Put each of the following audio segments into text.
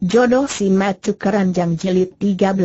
Jodoh si matu Keranjang Jilid 13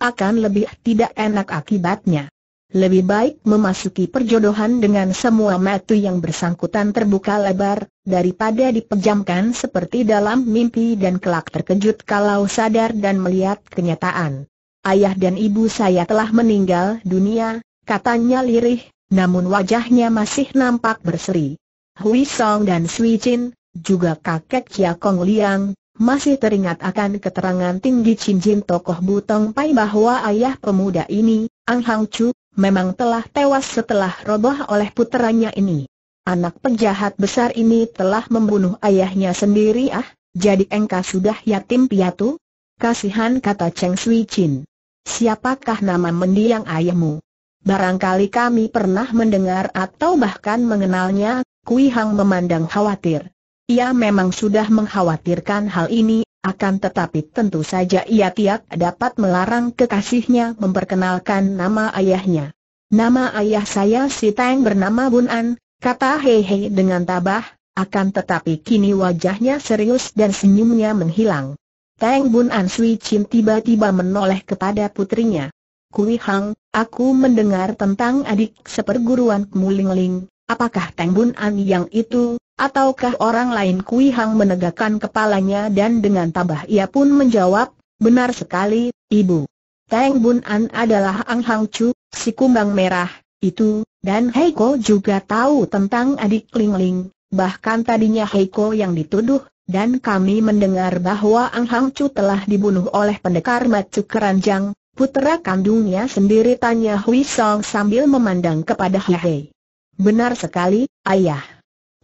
Akan lebih tidak enak akibatnya Lebih baik memasuki perjodohan dengan semua matu yang bersangkutan terbuka lebar Daripada dipejamkan seperti dalam mimpi dan kelak terkejut kalau sadar dan melihat kenyataan Ayah dan ibu saya telah meninggal dunia, katanya lirih, namun wajahnya masih nampak berseri Hui Song dan Sui Chin, juga kakek Chia Kong Liang, masih teringat akan keterangan tinggi cincin tokoh Butong Pai bahwa ayah pemuda ini, Ang Hang Chu, memang telah tewas setelah roboh oleh puteranya ini. Anak penjahat besar ini telah membunuh ayahnya sendiri ah, jadi engkau sudah yatim piatu? Kasihan kata Cheng Sui Chin. Siapakah nama mendiang ayahmu? Barangkali kami pernah mendengar atau bahkan mengenalnya, Kui Hang memandang khawatir. Ia memang sudah mengkhawatirkan hal ini, akan tetapi tentu saja ia tiap dapat melarang kekasihnya memperkenalkan nama ayahnya. Nama ayah saya si Tang bernama Bun An, kata Hehe dengan tabah, akan tetapi kini wajahnya serius dan senyumnya menghilang. Tang Bun An Sui Chin tiba-tiba menoleh kepada putrinya. Kui Hang, aku mendengar tentang adik seperguruan Ling. apakah Tang Bun An yang itu? Ataukah orang lain Kui Hang menegakkan kepalanya dan dengan tabah ia pun menjawab, benar sekali, Ibu. Teng Bun An adalah Ang Hang Chu, si kumbang merah, itu, dan Heiko juga tahu tentang adik Ling Ling, bahkan tadinya Heiko yang dituduh, dan kami mendengar bahwa Ang Hang Chu telah dibunuh oleh pendekar Matsu Keranjang, putera kandungnya sendiri tanya Hui Song sambil memandang kepada Hei. Benar sekali, ayah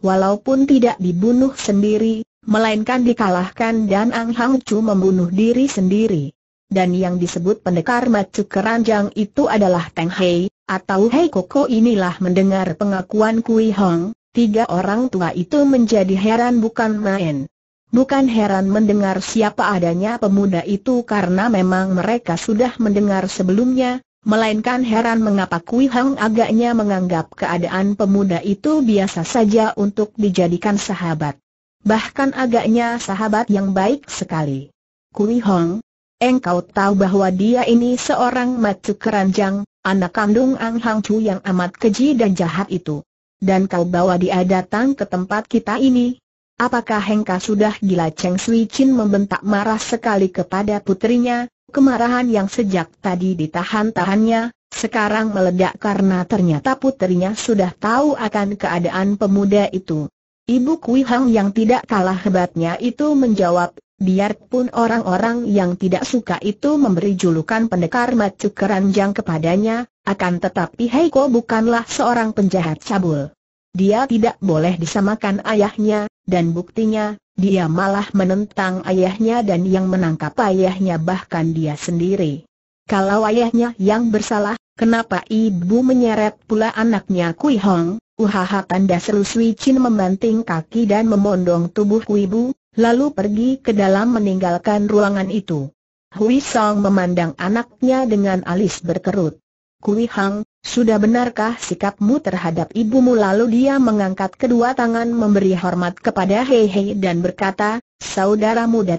walaupun tidak dibunuh sendiri, melainkan dikalahkan dan Ang Hang Chu membunuh diri sendiri. Dan yang disebut pendekar macu keranjang itu adalah Teng Hei, atau Hei Koko inilah mendengar pengakuan Kui Hong, tiga orang tua itu menjadi heran bukan main. Bukan heran mendengar siapa adanya pemuda itu karena memang mereka sudah mendengar sebelumnya, melainkan heran mengapa Kui Hang agaknya menganggap keadaan pemuda itu biasa saja untuk dijadikan sahabat. Bahkan agaknya sahabat yang baik sekali. Kui Hong, engkau tahu bahwa dia ini seorang macu keranjang, anak kandung Ang Hang Chu yang amat keji dan jahat itu. Dan kau bawa dia datang ke tempat kita ini. Apakah Hengka sudah gila Cheng Sui Chin membentak marah sekali kepada putrinya, Kemarahan yang sejak tadi ditahan-tahannya, sekarang meledak karena ternyata putrinya sudah tahu akan keadaan pemuda itu. Ibu Kui Hang yang tidak kalah hebatnya itu menjawab, biarpun orang-orang yang tidak suka itu memberi julukan pendekar macu keranjang kepadanya, akan tetapi Heiko bukanlah seorang penjahat cabul. Dia tidak boleh disamakan ayahnya, dan buktinya, dia malah menentang ayahnya dan yang menangkap ayahnya bahkan dia sendiri. Kalau ayahnya yang bersalah, kenapa ibu menyeret pula anaknya Kui Hong? Uhaha tanda seru Sui Chin membanting kaki dan memondong tubuh Kui Bu, lalu pergi ke dalam meninggalkan ruangan itu. Hui Song memandang anaknya dengan alis berkerut. Kui Hong. Sudah benarkah sikapmu terhadap ibumu lalu dia mengangkat kedua tangan memberi hormat kepada Hei Hei dan berkata, saudaramu muda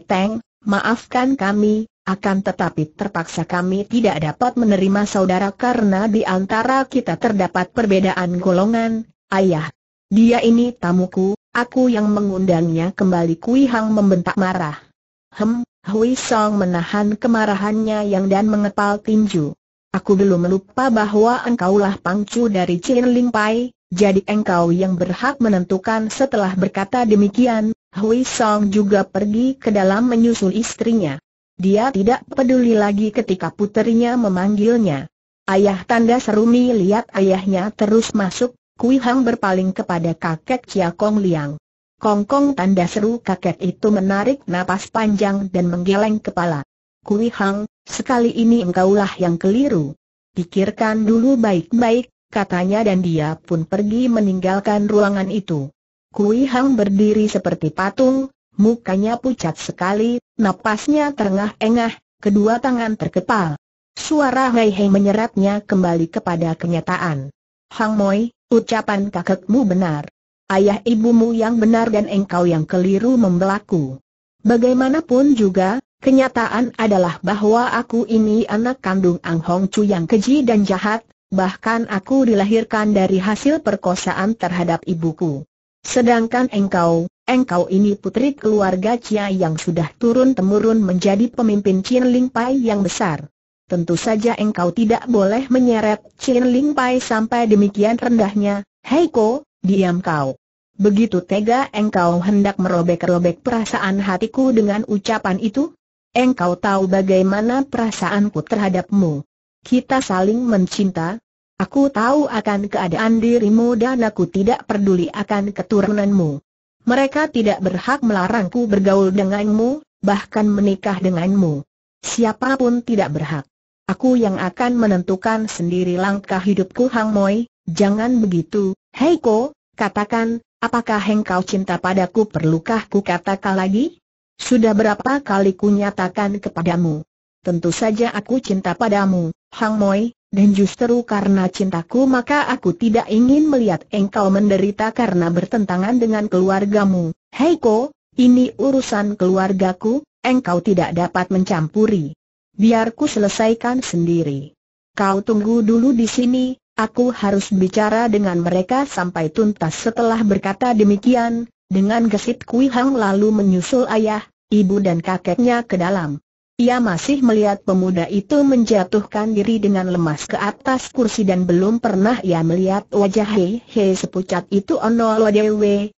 maafkan kami, akan tetapi terpaksa kami tidak dapat menerima saudara karena di antara kita terdapat perbedaan golongan, ayah. Dia ini tamuku, aku yang mengundangnya kembali Kui Hang membentak marah. Hem, Hui Song menahan kemarahannya yang dan mengepal tinju. Aku belum lupa bahwa engkaulah pangcu dari Chin Ling Pai, jadi engkau yang berhak menentukan setelah berkata demikian, Hui Song juga pergi ke dalam menyusul istrinya. Dia tidak peduli lagi ketika puterinya memanggilnya. Ayah tanda serumi lihat ayahnya terus masuk, Kui Hang berpaling kepada kakek Chia Kong Liang. Kong Kong tanda seru kakek itu menarik napas panjang dan menggeleng kepala. Kui Hang, Sekali ini engkaulah yang keliru. Pikirkan dulu baik-baik, katanya dan dia pun pergi meninggalkan ruangan itu. Kui Hang berdiri seperti patung, mukanya pucat sekali, napasnya terengah-engah, kedua tangan terkepal. Suara Hei Hei menyeratnya kembali kepada kenyataan. Hang Moi, ucapan kakekmu benar. Ayah ibumu yang benar dan engkau yang keliru membelaku. Bagaimanapun juga, Kenyataan adalah bahwa aku ini anak kandung Ang Hong Chu yang keji dan jahat, bahkan aku dilahirkan dari hasil perkosaan terhadap ibuku. Sedangkan engkau, engkau ini putri keluarga Cia yang sudah turun-temurun menjadi pemimpin Chin Ling Pai yang besar. Tentu saja engkau tidak boleh menyeret Chin Ling Pai sampai demikian rendahnya, Heiko, diam kau. Begitu tega engkau hendak merobek-robek perasaan hatiku dengan ucapan itu? engkau tahu bagaimana perasaanku terhadapmu. Kita saling mencinta, Aku tahu akan keadaan dirimu dan aku tidak peduli akan keturunanmu. Mereka tidak berhak melarangku bergaul denganmu, bahkan menikah denganmu. Siapapun tidak berhak. Aku yang akan menentukan sendiri langkah hidupku Hang Moi, jangan begitu, Heiko, katakan, apakah engkau cinta padaku perlukah ku katakan lagi? Sudah berapa kali ku nyatakan kepadamu? Tentu saja aku cinta padamu, Hang Moi, dan justru karena cintaku maka aku tidak ingin melihat engkau menderita karena bertentangan dengan keluargamu. Heiko, ini urusan keluargaku, engkau tidak dapat mencampuri. Biarku selesaikan sendiri. Kau tunggu dulu di sini, aku harus bicara dengan mereka sampai tuntas setelah berkata demikian, dengan gesit Kui Hang lalu menyusul ayah, ibu dan kakeknya ke dalam. Ia masih melihat pemuda itu menjatuhkan diri dengan lemas ke atas kursi dan belum pernah ia melihat wajah Hei Hei sepucat itu Ono Lo Dewe,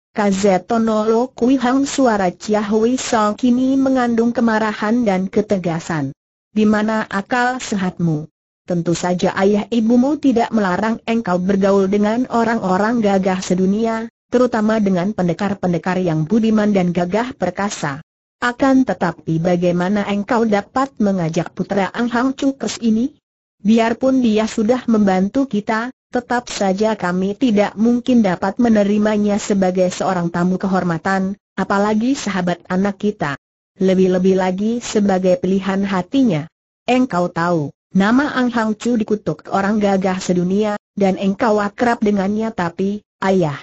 Lo Kui Hang suara Chia Hui Song kini mengandung kemarahan dan ketegasan. Di mana akal sehatmu? Tentu saja ayah ibumu tidak melarang engkau bergaul dengan orang-orang gagah sedunia, terutama dengan pendekar-pendekar yang budiman dan gagah perkasa. Akan tetapi bagaimana engkau dapat mengajak putra Ang Hang Cukes ini? Biarpun dia sudah membantu kita, tetap saja kami tidak mungkin dapat menerimanya sebagai seorang tamu kehormatan, apalagi sahabat anak kita. Lebih-lebih lagi sebagai pilihan hatinya. Engkau tahu, nama Ang Hang Chu dikutuk orang gagah sedunia, dan engkau akrab dengannya tapi, ayah.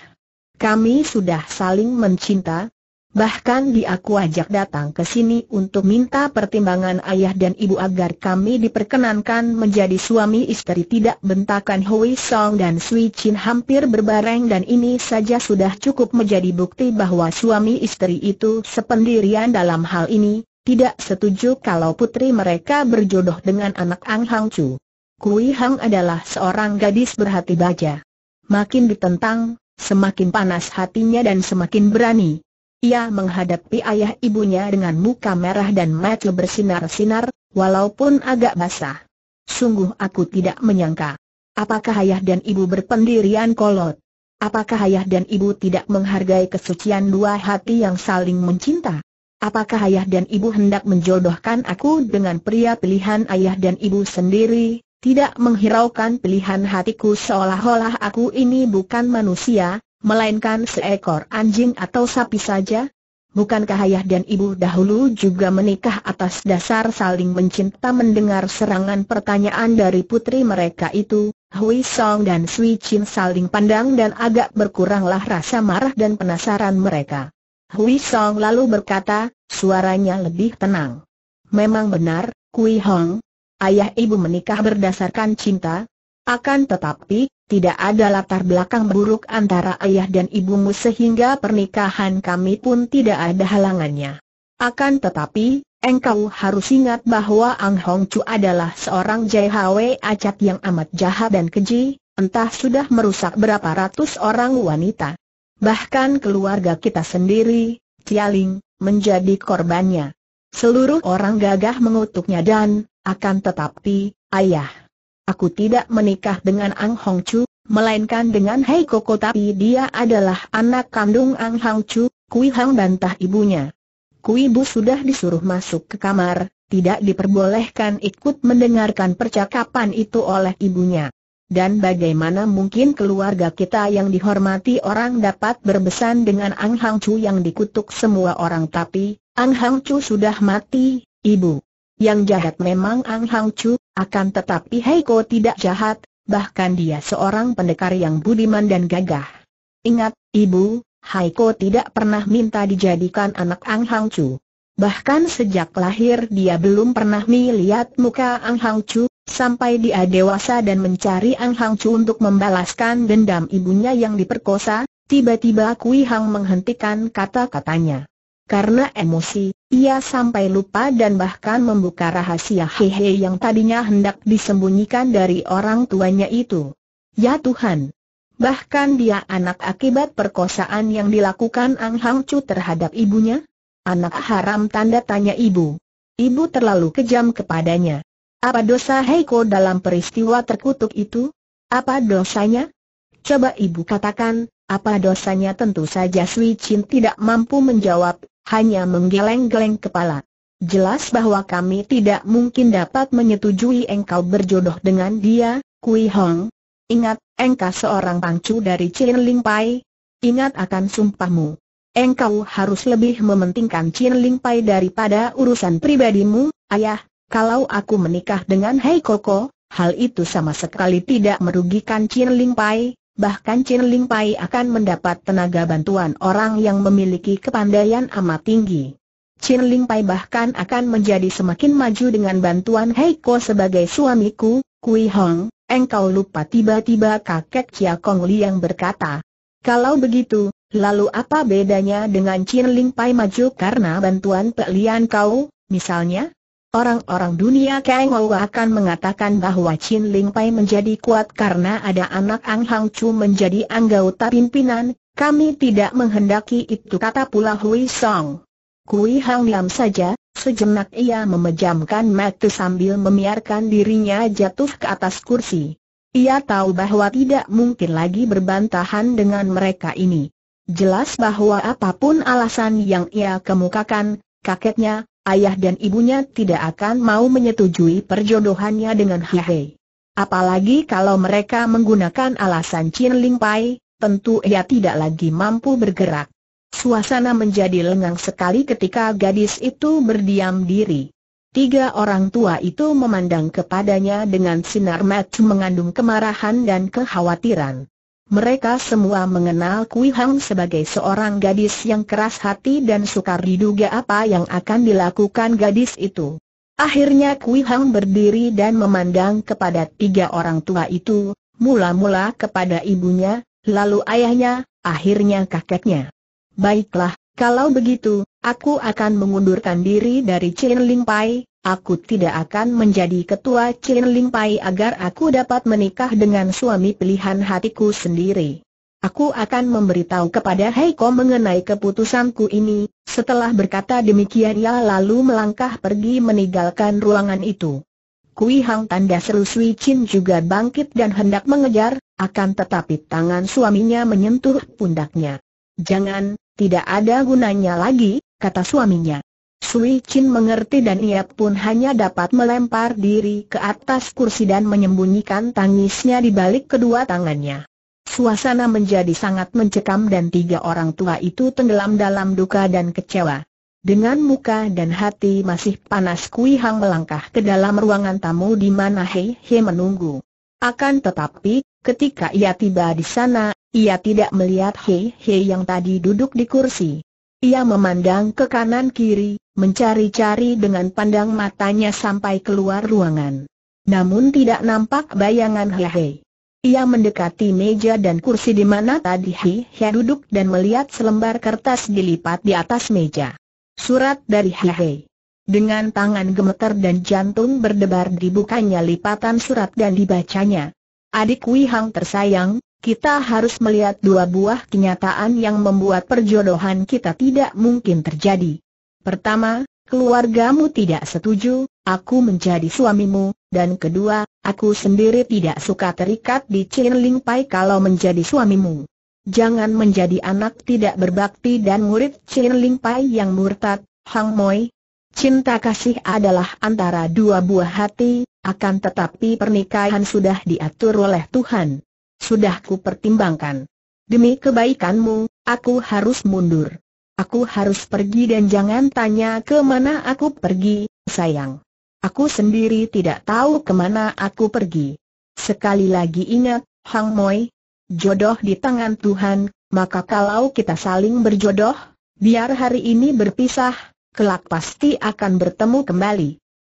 Kami sudah saling mencinta, bahkan dia aku ajak datang ke sini untuk minta pertimbangan ayah dan ibu agar kami diperkenankan menjadi suami istri tidak bentakan Hui Song dan Sui Chin hampir berbareng dan ini saja sudah cukup menjadi bukti bahwa suami istri itu sependirian dalam hal ini, tidak setuju kalau putri mereka berjodoh dengan anak Ang Hang Chu. Kui Hang adalah seorang gadis berhati baja. Makin ditentang, semakin panas hatinya dan semakin berani. Ia menghadapi ayah ibunya dengan muka merah dan mata bersinar-sinar, walaupun agak basah. Sungguh aku tidak menyangka. Apakah ayah dan ibu berpendirian kolot? Apakah ayah dan ibu tidak menghargai kesucian dua hati yang saling mencinta? Apakah ayah dan ibu hendak menjodohkan aku dengan pria pilihan ayah dan ibu sendiri? tidak menghiraukan pilihan hatiku seolah-olah aku ini bukan manusia, melainkan seekor anjing atau sapi saja? Bukankah ayah dan ibu dahulu juga menikah atas dasar saling mencinta mendengar serangan pertanyaan dari putri mereka itu? Hui Song dan Sui Chin saling pandang dan agak berkuranglah rasa marah dan penasaran mereka. Hui Song lalu berkata, suaranya lebih tenang. Memang benar, Kui Hong, ayah ibu menikah berdasarkan cinta, akan tetapi, tidak ada latar belakang buruk antara ayah dan ibumu sehingga pernikahan kami pun tidak ada halangannya. Akan tetapi, engkau harus ingat bahwa Ang Hong Chu adalah seorang JHW acat yang amat jahat dan keji, entah sudah merusak berapa ratus orang wanita. Bahkan keluarga kita sendiri, Cialing, menjadi korbannya. Seluruh orang gagah mengutuknya dan, akan tetapi, ayah, aku tidak menikah dengan Ang Hong Chu, melainkan dengan Hei Koko tapi dia adalah anak kandung Ang Hong Chu, Kui Hang bantah ibunya. Kui Bu sudah disuruh masuk ke kamar, tidak diperbolehkan ikut mendengarkan percakapan itu oleh ibunya. Dan bagaimana mungkin keluarga kita yang dihormati orang dapat berbesan dengan Ang Hang Chu yang dikutuk semua orang tapi, Ang Hang Chu sudah mati, ibu yang jahat memang Ang Hang Chu, akan tetapi Heiko tidak jahat, bahkan dia seorang pendekar yang budiman dan gagah. Ingat, Ibu, Heiko tidak pernah minta dijadikan anak Ang Hang Chu. Bahkan sejak lahir dia belum pernah melihat muka Ang Hang Chu, sampai dia dewasa dan mencari Ang Hang Chu untuk membalaskan dendam ibunya yang diperkosa, tiba-tiba Kui Hang menghentikan kata-katanya. Karena emosi, ia sampai lupa dan bahkan membuka rahasia Hehe yang tadinya hendak disembunyikan dari orang tuanya itu. Ya Tuhan! Bahkan dia anak akibat perkosaan yang dilakukan Ang Hang Chu terhadap ibunya? Anak haram tanda tanya ibu. Ibu terlalu kejam kepadanya. Apa dosa Heiko dalam peristiwa terkutuk itu? Apa dosanya? Coba ibu katakan, apa dosanya tentu saja Sui Chin tidak mampu menjawab, hanya menggeleng-geleng kepala. Jelas bahwa kami tidak mungkin dapat menyetujui engkau berjodoh dengan dia, Kui Hong. Ingat, engkau seorang pangcu dari Chin Ling Pai. Ingat akan sumpahmu. Engkau harus lebih mementingkan Chin Ling Pai daripada urusan pribadimu, ayah. Kalau aku menikah dengan Hei Koko, hal itu sama sekali tidak merugikan Chin Ling Pai bahkan Chin Ling Pai akan mendapat tenaga bantuan orang yang memiliki kepandaian amat tinggi. Chin Ling Pai bahkan akan menjadi semakin maju dengan bantuan Heiko sebagai suamiku, Kui Hong, engkau lupa tiba-tiba kakek Chia Kong Li yang berkata. Kalau begitu, lalu apa bedanya dengan Chin Ling Pai maju karena bantuan Pak Lian kau, misalnya? Orang-orang dunia Kangou akan mengatakan bahwa Chin Ling Pai menjadi kuat karena ada anak Ang Hang Chu menjadi anggota pimpinan, kami tidak menghendaki itu kata pula Hui Song. Kui Hang Lam saja, sejenak ia memejamkan mata sambil membiarkan dirinya jatuh ke atas kursi. Ia tahu bahwa tidak mungkin lagi berbantahan dengan mereka ini. Jelas bahwa apapun alasan yang ia kemukakan, kakeknya, ayah dan ibunya tidak akan mau menyetujui perjodohannya dengan Hihei. Apalagi kalau mereka menggunakan alasan Chin Ling Pai, tentu ia tidak lagi mampu bergerak. Suasana menjadi lengang sekali ketika gadis itu berdiam diri. Tiga orang tua itu memandang kepadanya dengan sinar mata mengandung kemarahan dan kekhawatiran. Mereka semua mengenal Kui Hang sebagai seorang gadis yang keras hati dan sukar diduga apa yang akan dilakukan gadis itu. Akhirnya Kui Hang berdiri dan memandang kepada tiga orang tua itu, mula-mula kepada ibunya, lalu ayahnya, akhirnya kakeknya. Baiklah, kalau begitu, aku akan mengundurkan diri dari Chin Ling Pai, Aku tidak akan menjadi ketua Chin Ling Pai agar aku dapat menikah dengan suami pilihan hatiku sendiri. Aku akan memberitahu kepada Heiko mengenai keputusanku ini. Setelah berkata demikian ia lalu melangkah pergi meninggalkan ruangan itu. Kui Hang tanda seru Sui Chin juga bangkit dan hendak mengejar, akan tetapi tangan suaminya menyentuh pundaknya. Jangan, tidak ada gunanya lagi, kata suaminya. Sui Chin mengerti dan ia pun hanya dapat melempar diri ke atas kursi dan menyembunyikan tangisnya di balik kedua tangannya. Suasana menjadi sangat mencekam dan tiga orang tua itu tenggelam dalam duka dan kecewa. Dengan muka dan hati masih panas Kui Hang melangkah ke dalam ruangan tamu di mana Hei He menunggu. Akan tetapi, ketika ia tiba di sana, ia tidak melihat Hei He yang tadi duduk di kursi. Ia memandang ke kanan kiri, mencari-cari dengan pandang matanya sampai keluar ruangan. Namun tidak nampak bayangan Hehe. Ia mendekati meja dan kursi di mana tadi Hehe duduk dan melihat selembar kertas dilipat di atas meja. Surat dari Hehe. Dengan tangan gemeter dan jantung berdebar dibukanya lipatan surat dan dibacanya. Adik Wihang tersayang, kita harus melihat dua buah kenyataan yang membuat perjodohan kita tidak mungkin terjadi. Pertama, keluargamu tidak setuju, aku menjadi suamimu, dan kedua, aku sendiri tidak suka terikat di Chin Ling Pai kalau menjadi suamimu. Jangan menjadi anak tidak berbakti dan murid Chin Ling Pai yang murtad, Hang Moi. Cinta kasih adalah antara dua buah hati, akan tetapi pernikahan sudah diatur oleh Tuhan. Sudah ku pertimbangkan. Demi kebaikanmu, aku harus mundur. Aku harus pergi dan jangan tanya ke mana aku pergi, sayang. Aku sendiri tidak tahu kemana aku pergi. Sekali lagi ingat, Hang Moi, jodoh di tangan Tuhan, maka kalau kita saling berjodoh, biar hari ini berpisah, kelak pasti akan bertemu kembali.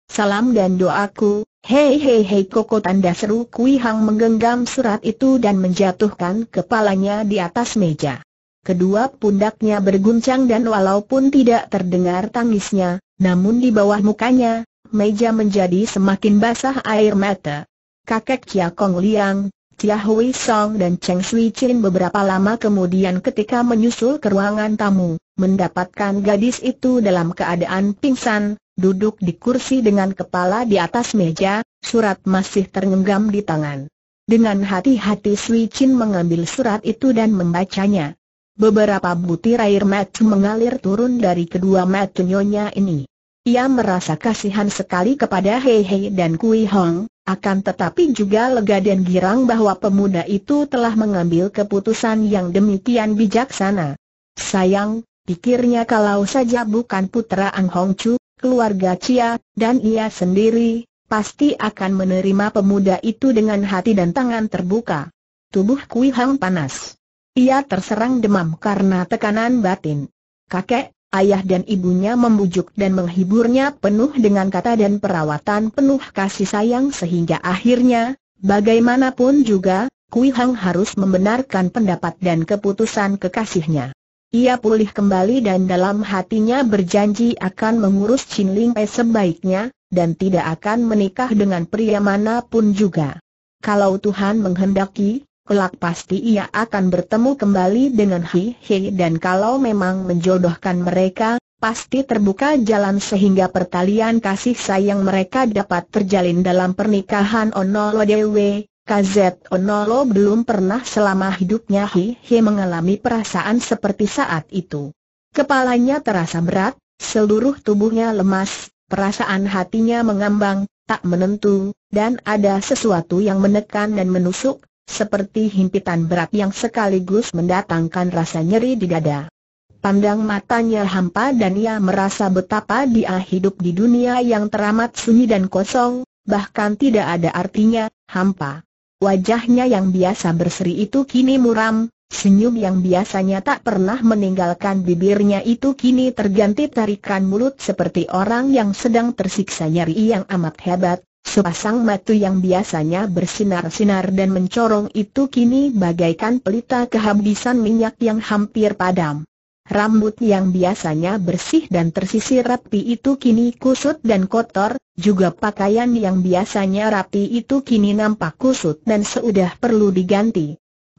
Salam dan doaku, Hei hei hei koko tanda seru Kui Hang menggenggam surat itu dan menjatuhkan kepalanya di atas meja. Kedua pundaknya berguncang dan walaupun tidak terdengar tangisnya, namun di bawah mukanya, meja menjadi semakin basah air mata. Kakek Chia Kong Liang, Chia Hui Song dan Cheng Sui Chin beberapa lama kemudian ketika menyusul ke ruangan tamu, mendapatkan gadis itu dalam keadaan pingsan, duduk di kursi dengan kepala di atas meja, surat masih terenggam di tangan. Dengan hati-hati Sui Chin mengambil surat itu dan membacanya. Beberapa butir air mata mengalir turun dari kedua mata nyonya ini. Ia merasa kasihan sekali kepada Hei Hei dan Kui Hong, akan tetapi juga lega dan girang bahwa pemuda itu telah mengambil keputusan yang demikian bijaksana. Sayang, pikirnya kalau saja bukan putra Ang Hong Chu, keluarga Cia, dan ia sendiri, pasti akan menerima pemuda itu dengan hati dan tangan terbuka. Tubuh Kui Hang panas. Ia terserang demam karena tekanan batin. Kakek, ayah dan ibunya membujuk dan menghiburnya penuh dengan kata dan perawatan penuh kasih sayang sehingga akhirnya, bagaimanapun juga, Kui Hang harus membenarkan pendapat dan keputusan kekasihnya. Ia pulih kembali dan dalam hatinya berjanji akan mengurus Chin Ling Pei sebaiknya, dan tidak akan menikah dengan pria manapun juga. Kalau Tuhan menghendaki, kelak pasti ia akan bertemu kembali dengan Hi Hei dan kalau memang menjodohkan mereka, pasti terbuka jalan sehingga pertalian kasih sayang mereka dapat terjalin dalam pernikahan Ono Dewe, KZ Onolo belum pernah selama hidupnya Hi Hi mengalami perasaan seperti saat itu. Kepalanya terasa berat, seluruh tubuhnya lemas, perasaan hatinya mengambang, tak menentu, dan ada sesuatu yang menekan dan menusuk, seperti himpitan berat yang sekaligus mendatangkan rasa nyeri di dada. Pandang matanya hampa dan ia merasa betapa dia hidup di dunia yang teramat sunyi dan kosong, bahkan tidak ada artinya, hampa. Wajahnya yang biasa berseri itu kini muram, senyum yang biasanya tak pernah meninggalkan bibirnya itu kini terganti tarikan mulut seperti orang yang sedang tersiksa nyeri yang amat hebat. Sepasang mata yang biasanya bersinar-sinar dan mencorong itu kini bagaikan pelita kehabisan minyak yang hampir padam. Rambut yang biasanya bersih dan tersisir rapi itu kini kusut dan kotor, juga pakaian yang biasanya rapi itu kini nampak kusut dan seudah perlu diganti.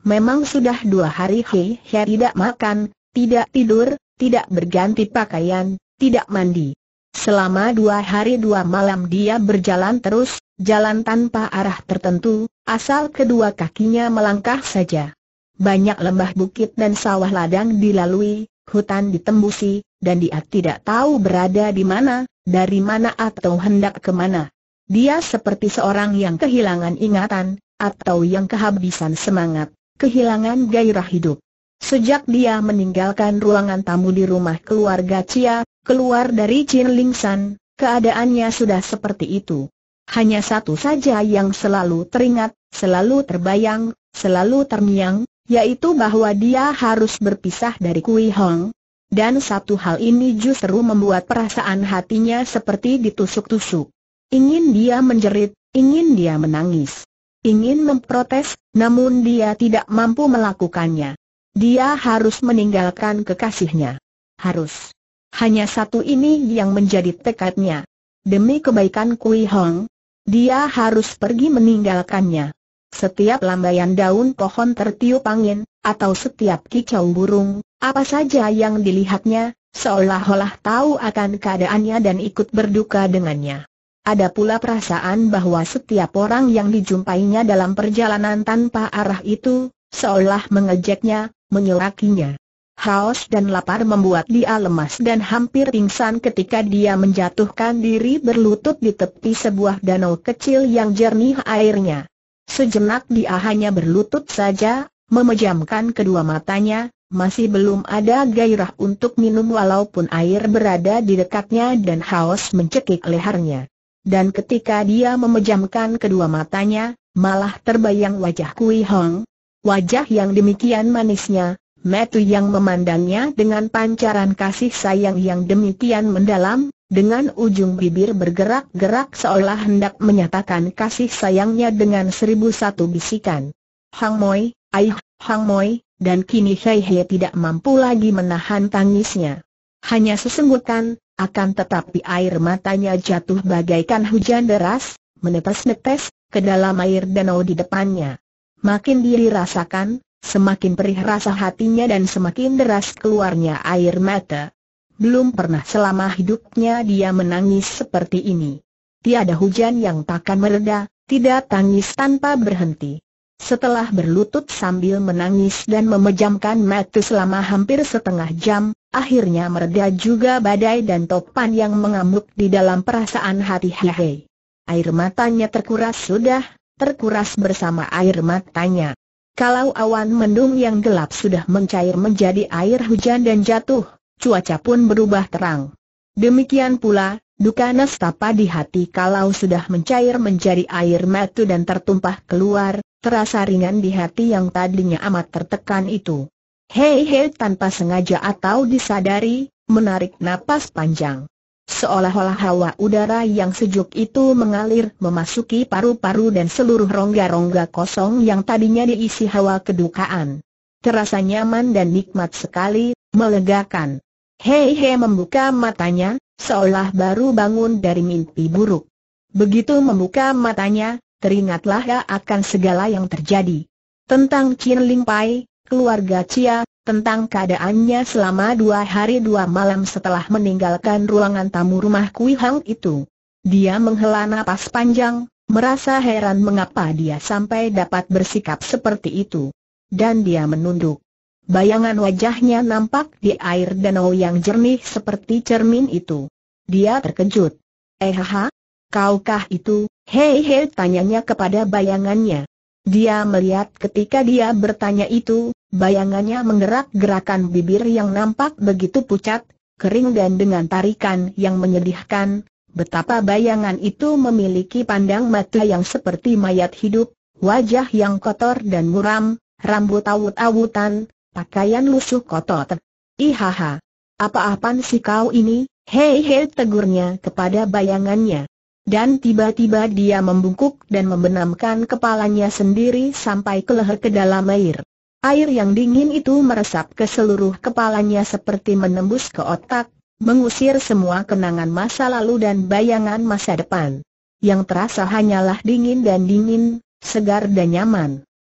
Memang sudah dua hari Hei Hei tidak makan, tidak tidur, tidak berganti pakaian, tidak mandi. Selama dua hari dua malam dia berjalan terus, jalan tanpa arah tertentu, asal kedua kakinya melangkah saja. Banyak lembah bukit dan sawah ladang dilalui, Hutan ditembusi, dan dia tidak tahu berada di mana, dari mana atau hendak ke mana. Dia seperti seorang yang kehilangan ingatan, atau yang kehabisan semangat, kehilangan gairah hidup. Sejak dia meninggalkan ruangan tamu di rumah keluarga Cia, keluar dari Chin Ling San, keadaannya sudah seperti itu. Hanya satu saja yang selalu teringat, selalu terbayang, selalu terngiang, yaitu bahwa dia harus berpisah dari Kui Hong. Dan satu hal ini justru membuat perasaan hatinya seperti ditusuk-tusuk. Ingin dia menjerit, ingin dia menangis. Ingin memprotes, namun dia tidak mampu melakukannya. Dia harus meninggalkan kekasihnya. Harus. Hanya satu ini yang menjadi tekadnya. Demi kebaikan Kui Hong, dia harus pergi meninggalkannya. Setiap lambaian daun pohon tertiup angin, atau setiap kicau burung, apa saja yang dilihatnya, seolah-olah tahu akan keadaannya dan ikut berduka dengannya. Ada pula perasaan bahwa setiap orang yang dijumpainya dalam perjalanan tanpa arah itu, seolah mengejeknya, menyelakinya. Haus dan lapar membuat dia lemas dan hampir pingsan ketika dia menjatuhkan diri berlutut di tepi sebuah danau kecil yang jernih airnya. Sejenak dia hanya berlutut saja, memejamkan kedua matanya, masih belum ada gairah untuk minum walaupun air berada di dekatnya dan haus mencekik lehernya. Dan ketika dia memejamkan kedua matanya, malah terbayang wajah Kui Hong. Wajah yang demikian manisnya, metu yang memandangnya dengan pancaran kasih sayang yang demikian mendalam, dengan ujung bibir bergerak-gerak seolah hendak menyatakan kasih sayangnya dengan seribu satu bisikan. Hang Moi, aih, Hang Moi, dan kini Hei Hei tidak mampu lagi menahan tangisnya. Hanya sesenggutkan, akan tetapi air matanya jatuh bagaikan hujan deras, menetes-netes, ke dalam air danau di depannya. Makin diri rasakan, semakin perih rasa hatinya dan semakin deras keluarnya air mata. Belum pernah selama hidupnya dia menangis seperti ini. Tiada hujan yang takkan mereda, tidak tangis tanpa berhenti. Setelah berlutut sambil menangis dan memejamkan mata selama hampir setengah jam, akhirnya mereda juga badai dan topan yang mengamuk di dalam perasaan hati Hehe. Air matanya terkuras sudah, terkuras bersama air matanya. Kalau awan mendung yang gelap sudah mencair menjadi air hujan dan jatuh, cuaca pun berubah terang. Demikian pula, duka nestapa di hati kalau sudah mencair menjadi air mata dan tertumpah keluar, terasa ringan di hati yang tadinya amat tertekan itu. Hei hei tanpa sengaja atau disadari, menarik napas panjang. Seolah-olah hawa udara yang sejuk itu mengalir memasuki paru-paru dan seluruh rongga-rongga kosong yang tadinya diisi hawa kedukaan. Terasa nyaman dan nikmat sekali, melegakan. Hei Hei membuka matanya, seolah baru bangun dari mimpi buruk. Begitu membuka matanya, teringatlah akan segala yang terjadi. Tentang Chin Ling Pai, keluarga Cia, tentang keadaannya selama dua hari dua malam setelah meninggalkan ruangan tamu rumah Kui Hang itu. Dia menghela napas panjang, merasa heran mengapa dia sampai dapat bersikap seperti itu. Dan dia menunduk. Bayangan wajahnya nampak di air danau yang jernih seperti cermin itu. Dia terkejut. Eh ha, kaukah itu? Hei hei tanyanya kepada bayangannya. Dia melihat ketika dia bertanya itu, bayangannya menggerak-gerakan bibir yang nampak begitu pucat, kering dan dengan tarikan yang menyedihkan, Betapa bayangan itu memiliki pandang mata yang seperti mayat hidup, wajah yang kotor dan muram, rambut awut-awutan, pakaian lusuh kotor. Ihaha. Apa-apaan si kau ini? Hei hei tegurnya kepada bayangannya. Dan tiba-tiba dia membungkuk dan membenamkan kepalanya sendiri sampai ke leher ke dalam air. Air yang dingin itu meresap ke seluruh kepalanya seperti menembus ke otak, mengusir semua kenangan masa lalu dan bayangan masa depan. Yang terasa hanyalah dingin dan dingin, segar dan nyaman.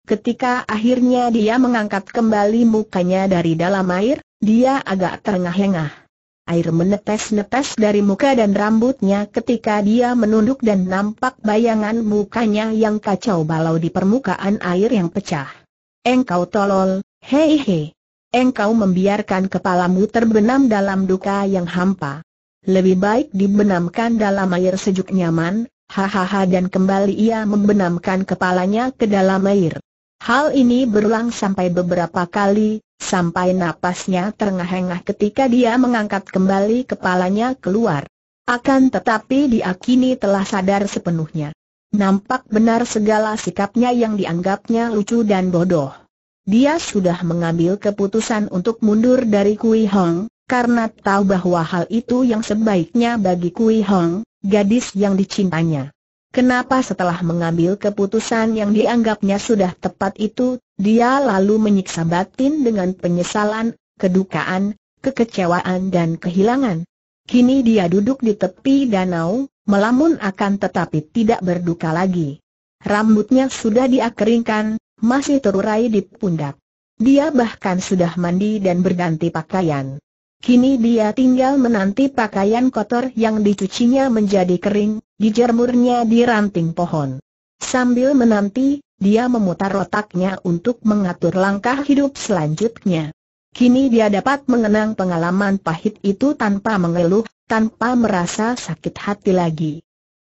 Ketika akhirnya dia mengangkat kembali mukanya dari dalam air, dia agak terengah-engah. Air menetes-netes dari muka dan rambutnya ketika dia menunduk dan nampak bayangan mukanya yang kacau balau di permukaan air yang pecah. Engkau tolol, hei hei. Engkau membiarkan kepalamu terbenam dalam duka yang hampa. Lebih baik dibenamkan dalam air sejuk nyaman, hahaha dan kembali ia membenamkan kepalanya ke dalam air. Hal ini berulang sampai beberapa kali, sampai napasnya terengah-engah ketika dia mengangkat kembali kepalanya keluar. Akan tetapi dia kini telah sadar sepenuhnya. Nampak benar segala sikapnya yang dianggapnya lucu dan bodoh. Dia sudah mengambil keputusan untuk mundur dari Kui Hong, karena tahu bahwa hal itu yang sebaiknya bagi Kui Hong, gadis yang dicintanya. Kenapa setelah mengambil keputusan yang dianggapnya sudah tepat itu, dia lalu menyiksa batin dengan penyesalan, kedukaan, kekecewaan dan kehilangan. Kini dia duduk di tepi danau, melamun akan tetapi tidak berduka lagi. Rambutnya sudah diakeringkan, masih terurai di pundak. Dia bahkan sudah mandi dan berganti pakaian. Kini dia tinggal menanti pakaian kotor yang dicucinya menjadi kering, dijemurnya di ranting pohon. Sambil menanti, dia memutar otaknya untuk mengatur langkah hidup selanjutnya. Kini dia dapat mengenang pengalaman pahit itu tanpa mengeluh, tanpa merasa sakit hati lagi.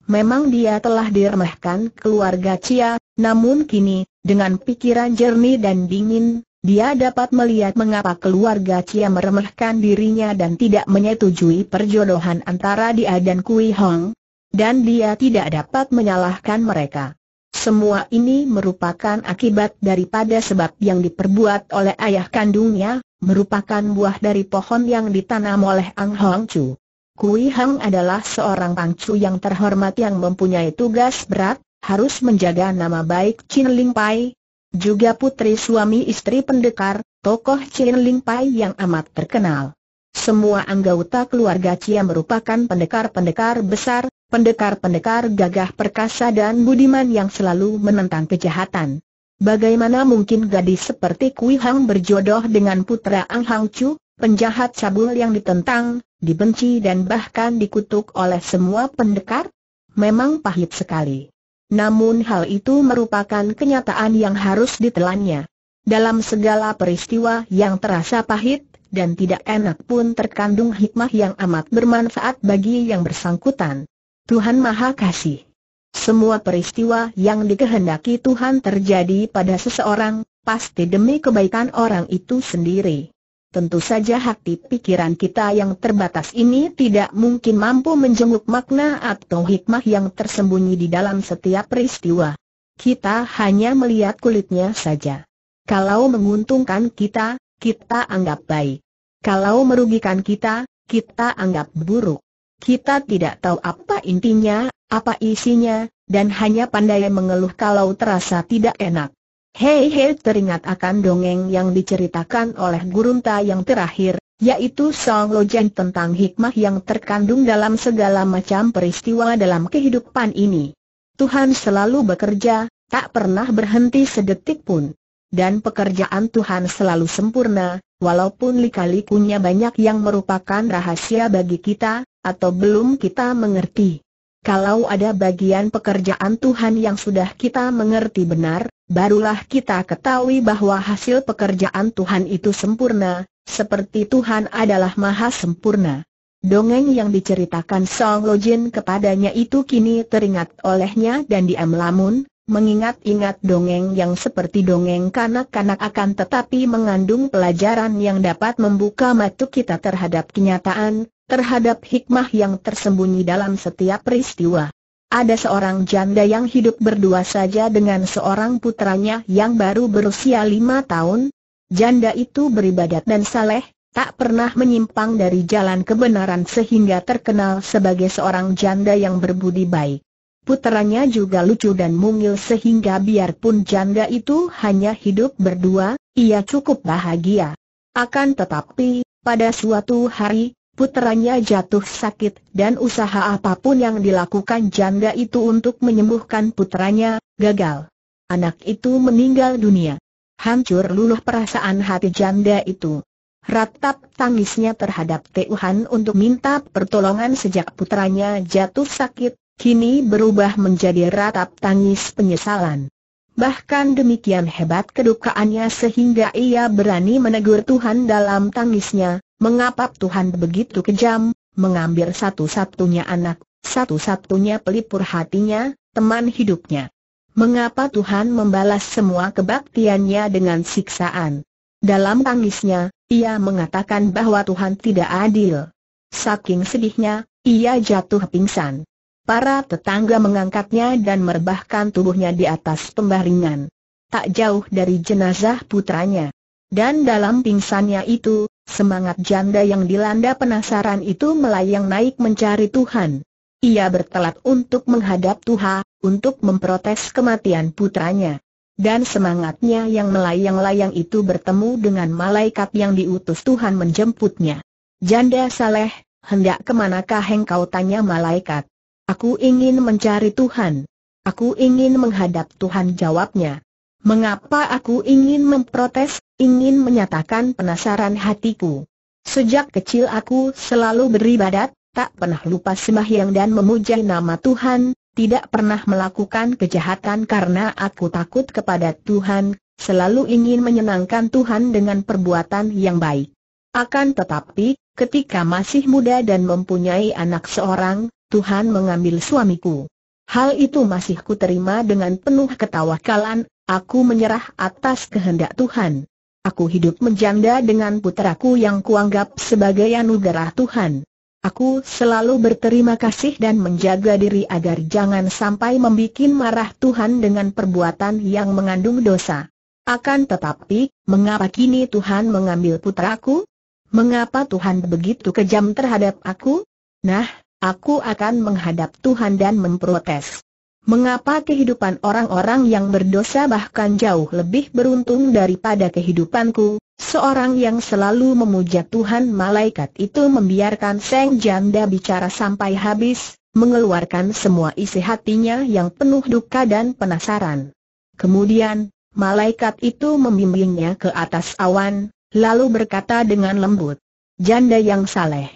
Memang dia telah diremehkan keluarga Cia, namun kini, dengan pikiran jernih dan dingin, dia dapat melihat mengapa keluarga Cia meremehkan dirinya dan tidak menyetujui perjodohan antara dia dan Kui Hong. Dan dia tidak dapat menyalahkan mereka. Semua ini merupakan akibat daripada sebab yang diperbuat oleh ayah kandungnya, merupakan buah dari pohon yang ditanam oleh Ang Hong Chu. Kui Hang adalah seorang pangcu yang terhormat yang mempunyai tugas berat, harus menjaga nama baik Chin Ling Pai, juga putri suami istri pendekar, tokoh Chin Ling Pai yang amat terkenal. Semua anggota keluarga Cia merupakan pendekar-pendekar besar, pendekar-pendekar gagah perkasa dan budiman yang selalu menentang kejahatan. Bagaimana mungkin gadis seperti Kui Hang berjodoh dengan putra Ang Hang Chu, penjahat cabul yang ditentang, dibenci dan bahkan dikutuk oleh semua pendekar? Memang pahit sekali namun hal itu merupakan kenyataan yang harus ditelannya. Dalam segala peristiwa yang terasa pahit dan tidak enak pun terkandung hikmah yang amat bermanfaat bagi yang bersangkutan. Tuhan Maha Kasih. Semua peristiwa yang dikehendaki Tuhan terjadi pada seseorang, pasti demi kebaikan orang itu sendiri. Tentu saja hati pikiran kita yang terbatas ini tidak mungkin mampu menjenguk makna atau hikmah yang tersembunyi di dalam setiap peristiwa. Kita hanya melihat kulitnya saja. Kalau menguntungkan kita, kita anggap baik. Kalau merugikan kita, kita anggap buruk. Kita tidak tahu apa intinya, apa isinya, dan hanya pandai mengeluh kalau terasa tidak enak. Hei Hei teringat akan dongeng yang diceritakan oleh gurunta yang terakhir, yaitu Song Lojen tentang hikmah yang terkandung dalam segala macam peristiwa dalam kehidupan ini. Tuhan selalu bekerja, tak pernah berhenti sedetik pun. Dan pekerjaan Tuhan selalu sempurna, walaupun likalikunya banyak yang merupakan rahasia bagi kita, atau belum kita mengerti. Kalau ada bagian pekerjaan Tuhan yang sudah kita mengerti benar, barulah kita ketahui bahwa hasil pekerjaan Tuhan itu sempurna, seperti Tuhan adalah maha sempurna. Dongeng yang diceritakan Song Lojin kepadanya itu kini teringat olehnya dan diam lamun, mengingat-ingat dongeng yang seperti dongeng kanak-kanak akan tetapi mengandung pelajaran yang dapat membuka mata kita terhadap kenyataan, terhadap hikmah yang tersembunyi dalam setiap peristiwa. Ada seorang janda yang hidup berdua saja dengan seorang putranya yang baru berusia lima tahun. Janda itu beribadat dan saleh, tak pernah menyimpang dari jalan kebenaran sehingga terkenal sebagai seorang janda yang berbudi baik. Putranya juga lucu dan mungil sehingga biarpun janda itu hanya hidup berdua, ia cukup bahagia. Akan tetapi, pada suatu hari, puteranya jatuh sakit, dan usaha apapun yang dilakukan janda itu untuk menyembuhkan puteranya, gagal. Anak itu meninggal dunia. Hancur luluh perasaan hati janda itu. Ratap tangisnya terhadap Tuhan untuk minta pertolongan sejak putranya jatuh sakit, kini berubah menjadi ratap tangis penyesalan. Bahkan demikian hebat kedukaannya sehingga ia berani menegur Tuhan dalam tangisnya, mengapa Tuhan begitu kejam, mengambil satu-satunya anak, satu-satunya pelipur hatinya, teman hidupnya. Mengapa Tuhan membalas semua kebaktiannya dengan siksaan? Dalam tangisnya, ia mengatakan bahwa Tuhan tidak adil. Saking sedihnya, ia jatuh pingsan. Para tetangga mengangkatnya dan merebahkan tubuhnya di atas pembaringan. Tak jauh dari jenazah putranya. Dan dalam pingsannya itu, Semangat janda yang dilanda penasaran itu melayang naik mencari Tuhan. Ia bertelat untuk menghadap Tuhan, untuk memprotes kematian putranya. Dan semangatnya yang melayang-layang itu bertemu dengan malaikat yang diutus Tuhan menjemputnya. Janda saleh, hendak kemanakah engkau tanya malaikat? Aku ingin mencari Tuhan. Aku ingin menghadap Tuhan jawabnya. Mengapa aku ingin memprotes, ingin menyatakan penasaran hatiku. Sejak kecil aku selalu beribadat, tak pernah lupa sembahyang dan memuja nama Tuhan, tidak pernah melakukan kejahatan karena aku takut kepada Tuhan, selalu ingin menyenangkan Tuhan dengan perbuatan yang baik. Akan tetapi, ketika masih muda dan mempunyai anak seorang, Tuhan mengambil suamiku. Hal itu masih terima dengan penuh ketawakalan, aku menyerah atas kehendak Tuhan. Aku hidup menjanda dengan puteraku yang kuanggap sebagai anugerah Tuhan. Aku selalu berterima kasih dan menjaga diri agar jangan sampai membuat marah Tuhan dengan perbuatan yang mengandung dosa. Akan tetapi, mengapa kini Tuhan mengambil puteraku? Mengapa Tuhan begitu kejam terhadap aku? Nah, aku akan menghadap Tuhan dan memprotes. Mengapa kehidupan orang-orang yang berdosa bahkan jauh lebih beruntung daripada kehidupanku? Seorang yang selalu memuja Tuhan malaikat itu membiarkan Seng Janda bicara sampai habis, mengeluarkan semua isi hatinya yang penuh duka dan penasaran. Kemudian, malaikat itu membimbingnya ke atas awan, lalu berkata dengan lembut, Janda yang saleh,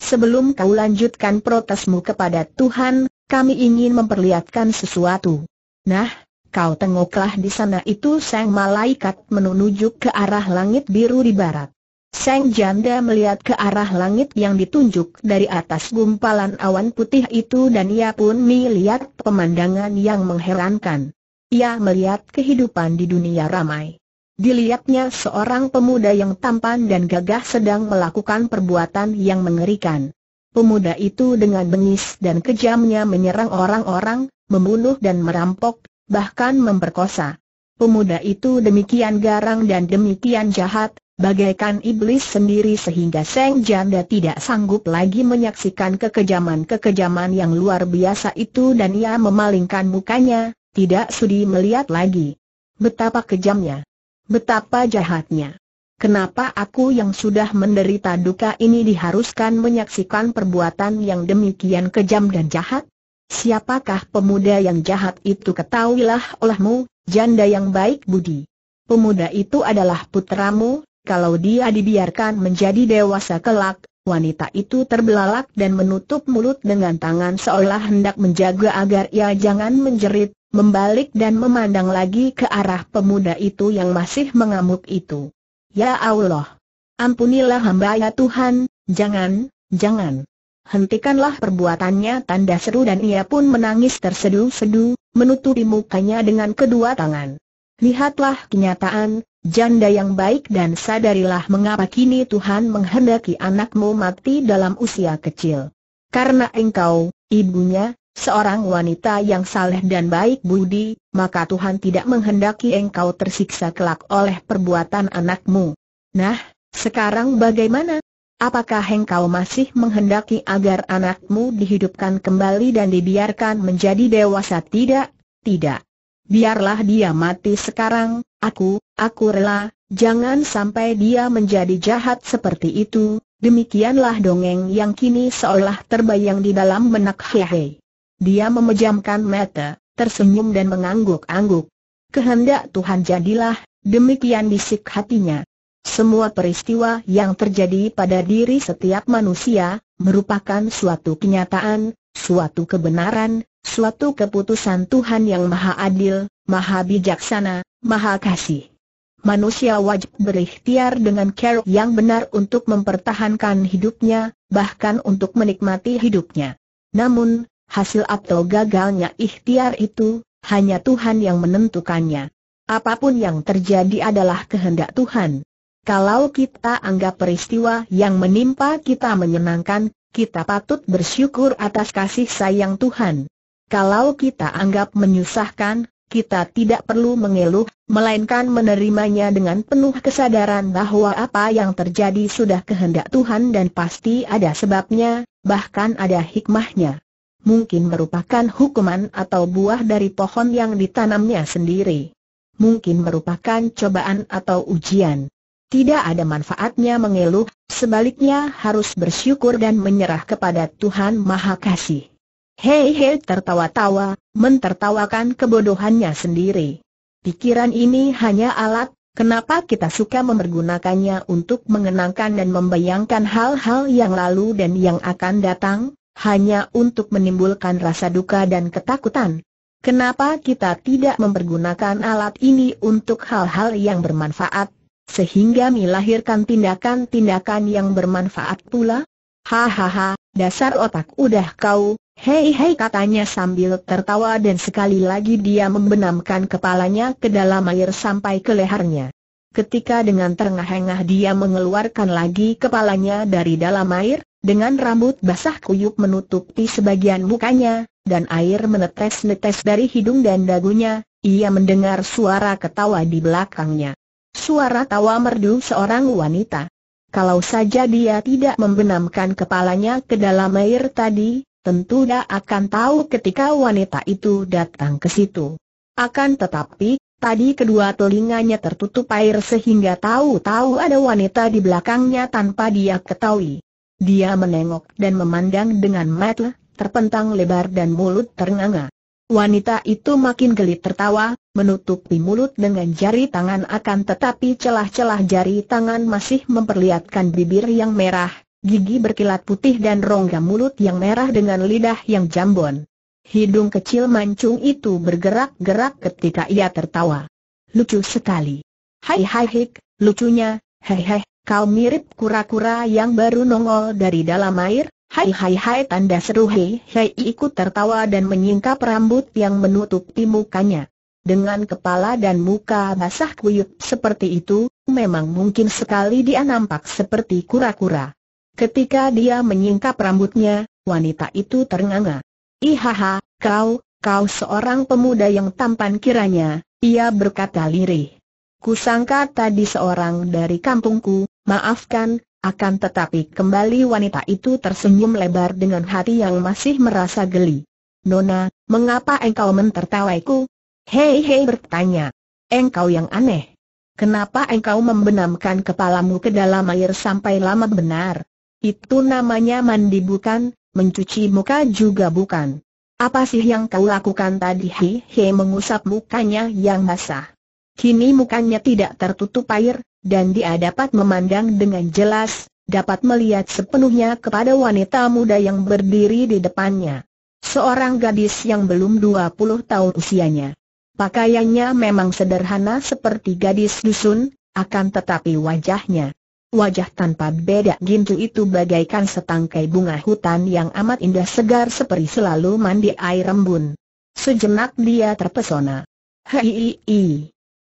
sebelum kau lanjutkan protesmu kepada Tuhan, kami ingin memperlihatkan sesuatu. Nah, kau tengoklah di sana itu sang malaikat menunjuk ke arah langit biru di barat. Sang janda melihat ke arah langit yang ditunjuk dari atas gumpalan awan putih itu dan ia pun melihat pemandangan yang mengherankan. Ia melihat kehidupan di dunia ramai. Dilihatnya seorang pemuda yang tampan dan gagah sedang melakukan perbuatan yang mengerikan. Pemuda itu dengan bengis dan kejamnya menyerang orang-orang, membunuh dan merampok, bahkan memperkosa. Pemuda itu demikian garang dan demikian jahat, bagaikan iblis sendiri sehingga Seng Janda tidak sanggup lagi menyaksikan kekejaman-kekejaman yang luar biasa itu dan ia memalingkan mukanya, tidak sudi melihat lagi. Betapa kejamnya, betapa jahatnya. Kenapa aku yang sudah menderita duka ini diharuskan menyaksikan perbuatan yang demikian kejam dan jahat? Siapakah pemuda yang jahat itu ketahuilah olehmu, janda yang baik budi. Pemuda itu adalah putramu, kalau dia dibiarkan menjadi dewasa kelak, Wanita itu terbelalak dan menutup mulut dengan tangan seolah hendak menjaga agar ia jangan menjerit, membalik dan memandang lagi ke arah pemuda itu yang masih mengamuk itu. Ya Allah! Ampunilah hamba ya Tuhan, jangan, jangan. Hentikanlah perbuatannya tanda seru dan ia pun menangis tersedu-sedu, menutupi mukanya dengan kedua tangan. Lihatlah kenyataan, janda yang baik dan sadarilah mengapa kini Tuhan menghendaki anakmu mati dalam usia kecil. Karena engkau, ibunya, seorang wanita yang saleh dan baik budi, maka Tuhan tidak menghendaki engkau tersiksa kelak oleh perbuatan anakmu. Nah, sekarang bagaimana? Apakah engkau masih menghendaki agar anakmu dihidupkan kembali dan dibiarkan menjadi dewasa? Tidak, tidak. Biarlah dia mati sekarang, aku, aku rela, jangan sampai dia menjadi jahat seperti itu, demikianlah dongeng yang kini seolah terbayang di dalam benak hehehe. Dia memejamkan mata, tersenyum dan mengangguk-angguk. Kehendak Tuhan jadilah, demikian bisik hatinya. Semua peristiwa yang terjadi pada diri setiap manusia, merupakan suatu kenyataan, suatu kebenaran, suatu keputusan Tuhan yang maha adil, maha bijaksana, maha kasih. Manusia wajib berikhtiar dengan cara yang benar untuk mempertahankan hidupnya, bahkan untuk menikmati hidupnya. Namun, Hasil atau gagalnya ikhtiar itu, hanya Tuhan yang menentukannya. Apapun yang terjadi adalah kehendak Tuhan. Kalau kita anggap peristiwa yang menimpa kita menyenangkan, kita patut bersyukur atas kasih sayang Tuhan. Kalau kita anggap menyusahkan, kita tidak perlu mengeluh, melainkan menerimanya dengan penuh kesadaran bahwa apa yang terjadi sudah kehendak Tuhan dan pasti ada sebabnya, bahkan ada hikmahnya mungkin merupakan hukuman atau buah dari pohon yang ditanamnya sendiri. Mungkin merupakan cobaan atau ujian. Tidak ada manfaatnya mengeluh, sebaliknya harus bersyukur dan menyerah kepada Tuhan Maha Kasih. Hei hei tertawa-tawa, mentertawakan kebodohannya sendiri. Pikiran ini hanya alat, kenapa kita suka mempergunakannya untuk mengenangkan dan membayangkan hal-hal yang lalu dan yang akan datang? hanya untuk menimbulkan rasa duka dan ketakutan. Kenapa kita tidak mempergunakan alat ini untuk hal-hal yang bermanfaat, sehingga melahirkan tindakan-tindakan yang bermanfaat pula? Hahaha, dasar otak udah kau, hei hei katanya sambil tertawa dan sekali lagi dia membenamkan kepalanya ke dalam air sampai ke lehernya. Ketika dengan terengah-engah dia mengeluarkan lagi kepalanya dari dalam air, dengan rambut basah kuyup menutupi sebagian mukanya, dan air menetes-netes dari hidung dan dagunya, ia mendengar suara ketawa di belakangnya. Suara tawa merdu seorang wanita. Kalau saja dia tidak membenamkan kepalanya ke dalam air tadi, tentu dia akan tahu ketika wanita itu datang ke situ. Akan tetapi, Tadi kedua telinganya tertutup air sehingga tahu-tahu ada wanita di belakangnya tanpa dia ketahui. Dia menengok dan memandang dengan mata, terpentang lebar dan mulut ternganga. Wanita itu makin geli tertawa, menutupi mulut dengan jari tangan akan tetapi celah-celah jari tangan masih memperlihatkan bibir yang merah, gigi berkilat putih dan rongga mulut yang merah dengan lidah yang jambon. Hidung kecil mancung itu bergerak-gerak ketika ia tertawa. Lucu sekali. Hai hai hik, lucunya, hei hei. Kau mirip kura-kura yang baru nongol dari dalam air, hai hai hai tanda seru hei hei ikut tertawa dan menyingkap rambut yang menutupi mukanya. Dengan kepala dan muka basah kuyup seperti itu, memang mungkin sekali dia nampak seperti kura-kura. Ketika dia menyingkap rambutnya, wanita itu ternganga. Ihaha, kau, kau seorang pemuda yang tampan kiranya, ia berkata lirih. Kusangka tadi seorang dari kampungku, maafkan, akan tetapi kembali wanita itu tersenyum lebar dengan hati yang masih merasa geli. Nona, mengapa engkau mentertawaiku? Hei hei bertanya. Engkau yang aneh. Kenapa engkau membenamkan kepalamu ke dalam air sampai lama benar? Itu namanya mandi bukan, mencuci muka juga bukan. Apa sih yang kau lakukan tadi? Hei hei mengusap mukanya yang basah. Kini mukanya tidak tertutup air, dan dia dapat memandang dengan jelas, dapat melihat sepenuhnya kepada wanita muda yang berdiri di depannya. Seorang gadis yang belum 20 tahun usianya. Pakaiannya memang sederhana seperti gadis dusun, akan tetapi wajahnya. Wajah tanpa beda gintu itu bagaikan setangkai bunga hutan yang amat indah segar seperti selalu mandi air rembun. Sejenak dia terpesona. Hei,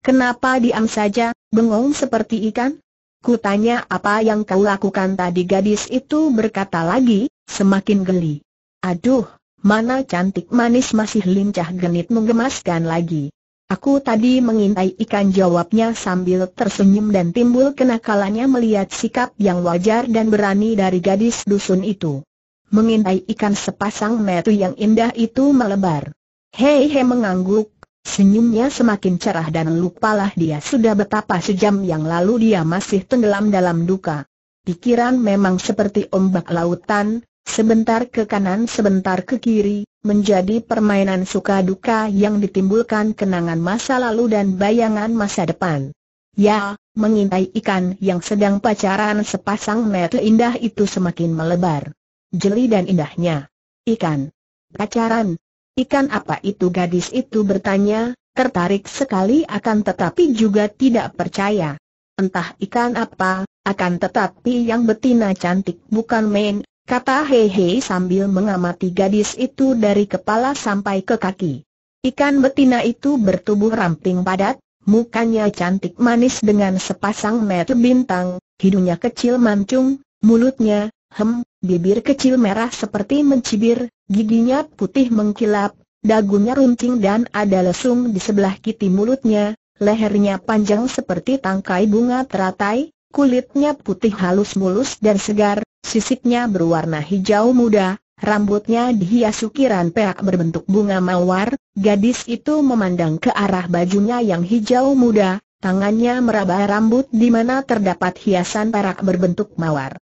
Kenapa diam saja, bengong seperti ikan? Kutanya apa yang kau lakukan tadi gadis itu berkata lagi, semakin geli. Aduh, mana cantik manis masih lincah genit menggemaskan lagi. Aku tadi mengintai ikan jawabnya sambil tersenyum dan timbul kenakalannya melihat sikap yang wajar dan berani dari gadis dusun itu. Mengintai ikan sepasang metu yang indah itu melebar. Hei hei mengangguk, Senyumnya semakin cerah dan lupalah dia sudah betapa sejam yang lalu dia masih tenggelam dalam duka. Pikiran memang seperti ombak lautan, sebentar ke kanan sebentar ke kiri, menjadi permainan suka duka yang ditimbulkan kenangan masa lalu dan bayangan masa depan. Ya, mengintai ikan yang sedang pacaran sepasang mata indah itu semakin melebar. Jeli dan indahnya. Ikan. Pacaran, Ikan apa itu gadis itu bertanya, tertarik sekali akan tetapi juga tidak percaya. Entah ikan apa, akan tetapi yang betina cantik bukan main, kata Hehe sambil mengamati gadis itu dari kepala sampai ke kaki. Ikan betina itu bertubuh ramping padat, mukanya cantik manis dengan sepasang mata bintang, hidungnya kecil mancung, mulutnya, hem, bibir kecil merah seperti mencibir, Giginya putih mengkilap, dagunya runcing dan ada lesung di sebelah kiti mulutnya, lehernya panjang seperti tangkai bunga teratai, kulitnya putih halus mulus dan segar, sisiknya berwarna hijau muda, Rambutnya dihias ukiran peak berbentuk bunga mawar, gadis itu memandang ke arah bajunya yang hijau muda, tangannya meraba rambut di mana terdapat hiasan perak berbentuk mawar.